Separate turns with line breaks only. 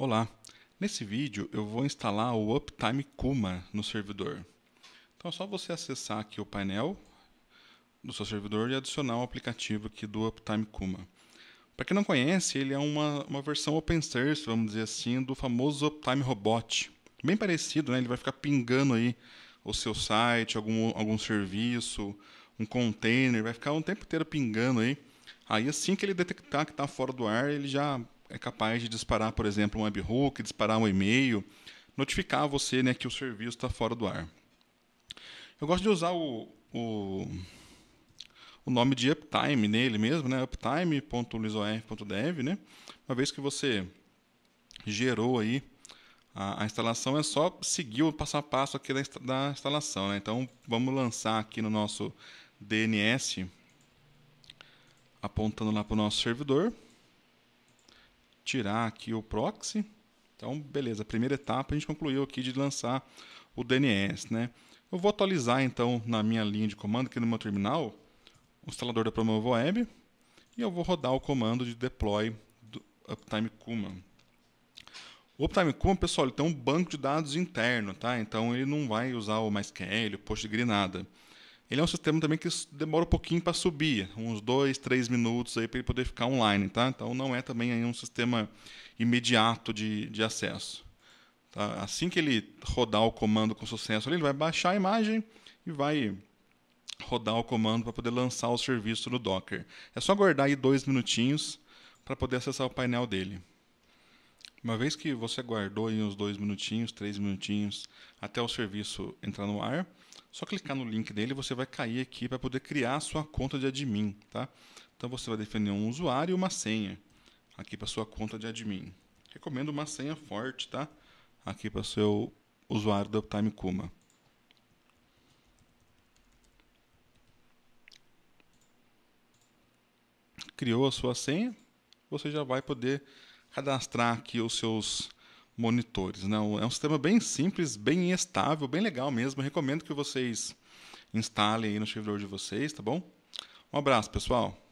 Olá, nesse vídeo eu vou instalar o Uptime Kuma no servidor. Então é só você acessar aqui o painel do seu servidor e adicionar o aplicativo aqui do Uptime Kuma. Para quem não conhece, ele é uma, uma versão open source, vamos dizer assim, do famoso Uptime Robot. Bem parecido, né? ele vai ficar pingando aí o seu site, algum, algum serviço, um container, vai ficar um tempo inteiro pingando aí. Aí assim que ele detectar que está fora do ar, ele já é capaz de disparar, por exemplo, um webhook, disparar um e-mail, notificar você né, que o serviço está fora do ar. Eu gosto de usar o, o, o nome de uptime nele mesmo, né, uptime.luisof.dev, né, uma vez que você gerou aí a, a, instalação, é só seguir o passo a passo aqui da, da instalação. Né? Então, vamos lançar aqui no nosso DNS, apontando lá para o nosso servidor tirar aqui o proxy. Então, beleza, primeira etapa a gente concluiu aqui de lançar o DNS, né? Eu vou atualizar então na minha linha de comando aqui no meu terminal, o instalador da Promovo Web, e eu vou rodar o comando de deploy do Uptime Kuma. O Uptime Kuma, pessoal, ele tem um banco de dados interno, tá? Então ele não vai usar o MySQL, o PostgreSQL, nada. Ele é um sistema também que demora um pouquinho para subir, uns dois, três minutos aí para ele poder ficar online, tá? Então não é também um sistema imediato de, de acesso. Tá? Assim que ele rodar o comando com sucesso, ele vai baixar a imagem e vai rodar o comando para poder lançar o serviço no Docker. É só aguardar aí dois minutinhos para poder acessar o painel dele. Uma vez que você guardou aí uns dois minutinhos, três minutinhos, até o serviço entrar no ar, só clicar no link dele você vai cair aqui para poder criar a sua conta de admin, tá? Então você vai definir um usuário e uma senha aqui para sua conta de admin. Recomendo uma senha forte, tá? Aqui para o seu usuário do Uptime Kuma. Criou a sua senha, você já vai poder cadastrar aqui os seus monitores. não né? É um sistema bem simples, bem estável, bem legal mesmo. Recomendo que vocês instalem aí no servidor de vocês, tá bom? Um abraço, pessoal!